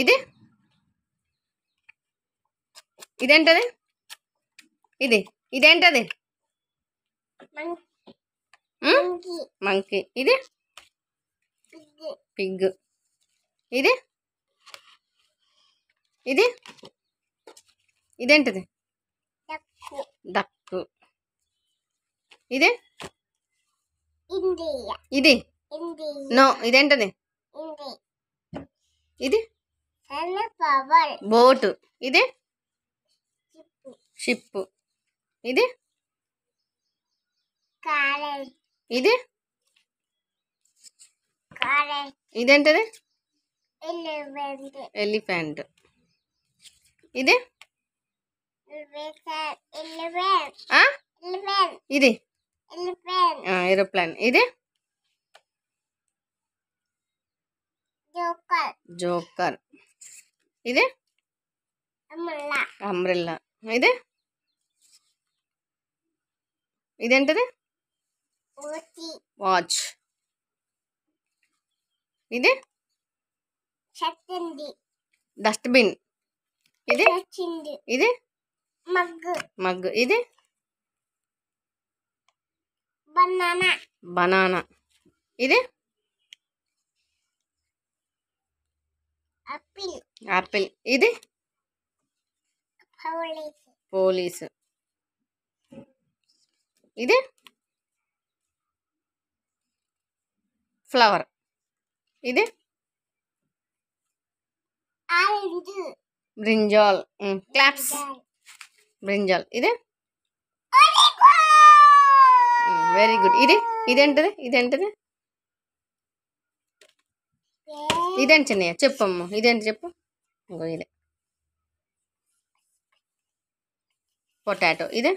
ఇది ఇదేంటది ఇది ఇదేంటది మంకీ ఇది పిగ్ ఇది ఇది ఇదేంటది డక్కు ఇది ఇది నో ఇదేంటది ഇത് ബോട്ട് ഇത് ഷിപ്പ് ഇത് ഇത് ഇതെന്തത് എലിഫാൻറ്റ് ഇത് ആ ഇത് ആ എറോപ്ലാൻ ഇത് జోకర్ జోకర్ ఇదే ఇది ఇది ఇదేంటిది వాచ్ ఇది డస్ట్బిన్ ఇది ఇది మగ్గు మగ్గు ఇది బనానా బనానా ఇది ఆపిల్ ఇది పోలీసు ఇది ఫ్లవర్ ఇది బ్రింజాల్ క్లాప్స్ బ్రింజాల్ ఇది వెరీ గుడ్ ఇది ఇదేంటిది ఇదేంటిది ఇదేంటి చిన్నయ్య చెప్పమ్మ ఇదేంటి చెప్పు ఇంకో ఇదే పొటాటో ఇదే